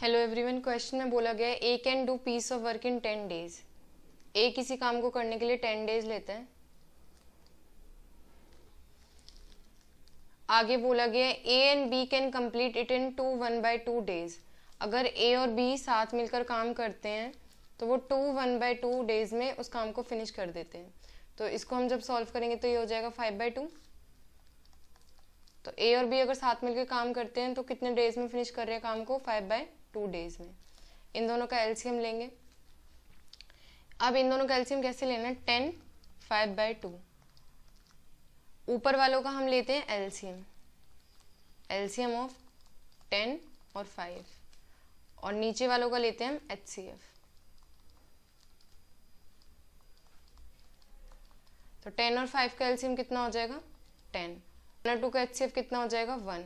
hello everyone question में बोला गया A can do piece of work in ten days A किसी काम को करने के लिए टेन डेज लेते हैं आगे बोला गया A and B can complete it in two one by two days अगर ए और बी साथ मिलकर काम करते हैं तो वो two one by two days में उस काम को फिनिश कर देते हैं तो इसको हम जब सॉल्व करेंगे तो ये हो जाएगा फाइव बाई टू तो ए और बी अगर साथ मिलकर काम करते हैं तो कितने डेज में फिनिश कर रहे हैं काम को फाइव बाय टू डेज में इन दोनों का एल्सियम लेंगे अब इन दोनों का एल्सियम कैसे लेना है टेन फाइव बाय टू ऊपर वालों का हम लेते हैं एल्सियम एल्सियम ऑफ टेन और फाइव और नीचे वालों का लेते हैं हम एच सी एफ तो टेन और फाइव का एल्सियम कितना हो जाएगा टेन टू का एच कितना हो जाएगा one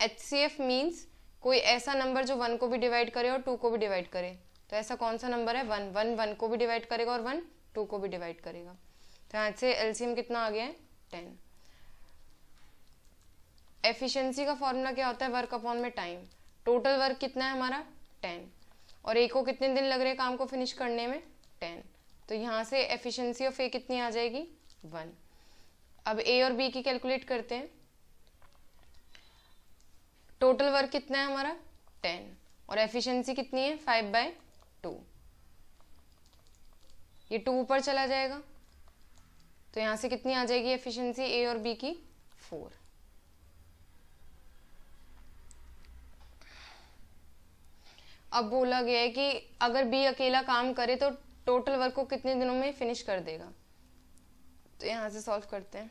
H C F means कोई ऐसा नंबर जो वन को भी डिवाइड करे और टू को भी डिवाइड करे तो ऐसा कौन सा नंबर है वन वन वन को भी डिवाइड करेगा और वन टू को भी डिवाइड करेगा तो यहाँ से एलसीएम कितना आ गया है टेन एफिशिएंसी का फॉर्मूला क्या होता है वर्क अपॉन में टाइम टोटल वर्क कितना है हमारा टेन और ए को कितने दिन लग रहे हैं काम को फिनिश करने में टेन तो यहाँ से एफिशिएंसी ऑफ ए कितनी आ जाएगी वन अब ए और बी की कैलकुलेट करते हैं टोटल वर्क कितना है हमारा टेन और एफिशिएंसी कितनी है फाइव बाय टू ये टू ऊपर चला जाएगा तो यहां से कितनी आ जाएगी एफिशिएंसी ए और बी की फोर अब बोला गया है कि अगर बी अकेला काम करे तो टोटल वर्क को कितने दिनों में फिनिश कर देगा तो यहाँ से सॉल्व करते हैं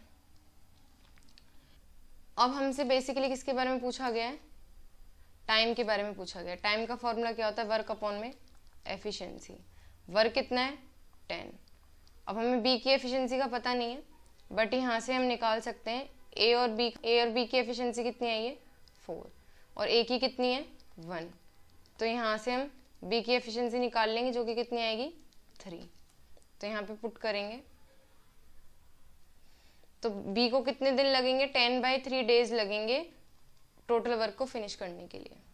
अब हमसे बेसिकली किसके बारे में पूछा गया है टाइम के बारे में पूछा गया टाइम का फॉर्मूला क्या होता है वर्क अपॉन में एफिशिएंसी वर्क कितना है टेन अब हमें बी की एफिशिएंसी का पता नहीं है बट यहाँ से हम निकाल सकते हैं ए और बी ए और बी की एफिशिएंसी कितनी आई है फोर और ए की कितनी है वन तो यहाँ से हम बी की एफिशिएंसी निकाल लेंगे जो कि कितनी आएगी थ्री तो यहाँ पर पुट करेंगे तो बी को कितने दिन लगेंगे टेन बाई थ्री डेज लगेंगे टोटल वर्क को फिनिश करने के लिए